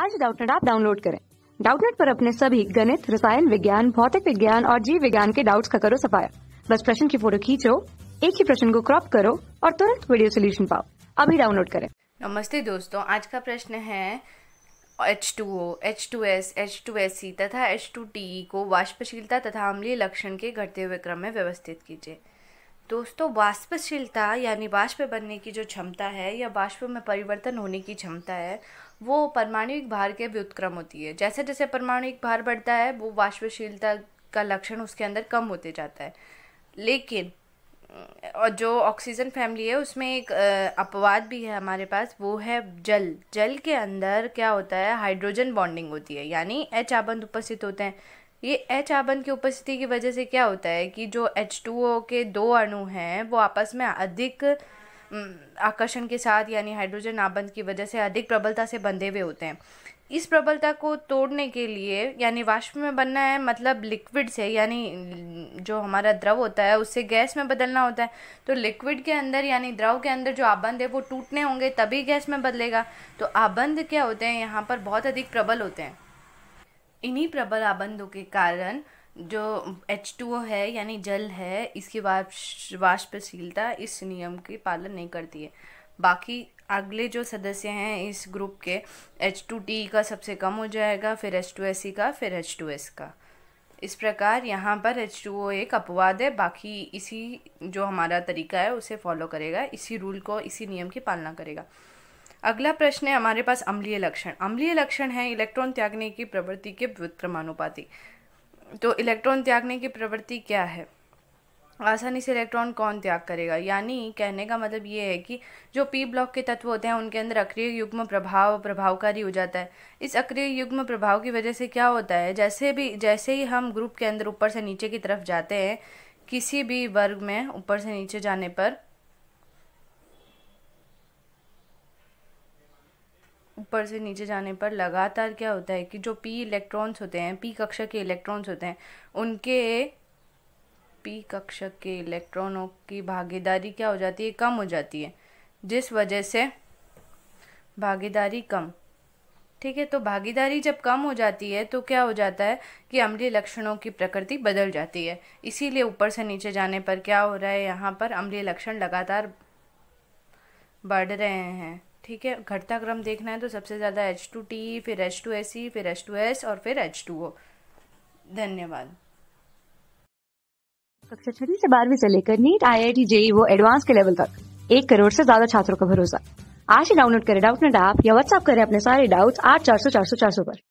आज डाउटनेट आप डाउनलोड करें डाउटनेट पर अपने सभी गणित रसायन विज्ञान भौतिक विज्ञान और जीव विज्ञान के डाउट्स का करो सफाया बस प्रश्न की फोटो खींचो एक ही प्रश्न को क्रॉप करो और तुरंत वीडियो सोल्यूशन पाओ अभी डाउनलोड करें नमस्ते दोस्तों आज का प्रश्न है H two O H two S H two S C तथा एच टू टी को वाष्पशीलता तथा अम्लीय लक्षण के घटते हुए क्रम में व्यवस्थित कीजिए दोस्तों वाष्पशीलता यानी वाष्प बनने की जो क्षमता है या वाष्प में परिवर्तन होने की क्षमता है वो परमाणुक भार के व्युत्क्रम होती है जैसे जैसे परमाणुक भार बढ़ता है वो वाष्पशीलता का लक्षण उसके अंदर कम होते जाता है लेकिन और जो ऑक्सीजन फैमिली है उसमें एक अपवाद भी है हमारे पास वो है जल जल के अंदर क्या होता है हाइड्रोजन बॉन्डिंग होती है यानी एच आबंध उपस्थित होते हैं ये एच आबन की उपस्थिति की वजह से क्या होता है कि जो एच टू ओ के दो अणु हैं वो आपस में अधिक आकर्षण के साथ यानी हाइड्रोजन आबंध की वजह से अधिक प्रबलता से बंधे हुए होते हैं इस प्रबलता को तोड़ने के लिए यानी वाष्प में बनना है मतलब लिक्विड से यानी जो हमारा द्रव होता है उससे गैस में बदलना होता है तो लिक्विड के अंदर यानी द्रव के अंदर जो आबंध है वो टूटने होंगे तभी गैस में बदलेगा तो आबंध क्या होते हैं यहाँ पर बहुत अधिक प्रबल होते हैं इन्हीं प्रबल आबंधों के कारण जो एच टू ओ है यानी जल है इसकी वाष्पशीलता इस नियम की पालन नहीं करती है बाकी अगले जो सदस्य हैं इस ग्रुप के एच टू टी का सबसे कम हो जाएगा फिर एच टू एस सी का फिर एच टू एस का इस प्रकार यहाँ पर एच टू ओ एक अपवाद है बाकी इसी जो हमारा तरीका है उसे फॉलो करेगा इसी रूल को इसी नियम की पालना करेगा अगला प्रश्न है हमारे पास अम्लीय लक्षण अम्लीय लक्षण है इलेक्ट्रॉन त्यागने की प्रवृत्ति के व्युत्क्रमानुपाती तो इलेक्ट्रॉन त्यागने की प्रवृत्ति क्या है आसानी से इलेक्ट्रॉन कौन त्याग करेगा यानी कहने का मतलब ये है कि जो पी ब्लॉक के तत्व होते हैं उनके अंदर अक्रिय युग्म प्रभाव प्रभावकारी हो जाता है इस अक्रिय युग्म प्रभाव की वजह से क्या होता है जैसे भी जैसे ही हम ग्रुप के अंदर ऊपर से नीचे की तरफ जाते हैं किसी भी वर्ग में ऊपर से नीचे जाने पर ऊपर से नीचे जाने पर लगातार क्या होता है कि जो पी इलेक्ट्रॉन्स होते हैं पी कक्षक के इलेक्ट्रॉन्स होते हैं उनके पी कक्षक के इलेक्ट्रॉनों की भागीदारी क्या हो जाती है कम हो जाती है जिस वजह से भागीदारी कम ठीक है तो भागीदारी जब कम हो जाती है तो क्या हो जाता है कि अम्लीय लक्षणों की प्रकृति बदल जाती है इसीलिए ऊपर से नीचे जाने पर क्या हो रहा है यहाँ पर अम्लीय लक्षण लगातार बढ़ रहे हैं ठीक है घटता क्रम देखना है तो सबसे ज़्यादा एच टू टी फिर एच टू एस सी फिर एच टू एस और फिर एच टू ओ धन्यवाद कक्षा छठी से बारहवीं से लेकर NEET I I T JEE वो एडवांस के लेवल तक एक करोड़ से ज्यादा छात्रों का भरोसा आज ही डाउनलोड करें डाउट नेट ऐप या व्हाट्सएप करें अपने सारे डाउट्स आठ चार सौ चार सौ चार सौ पर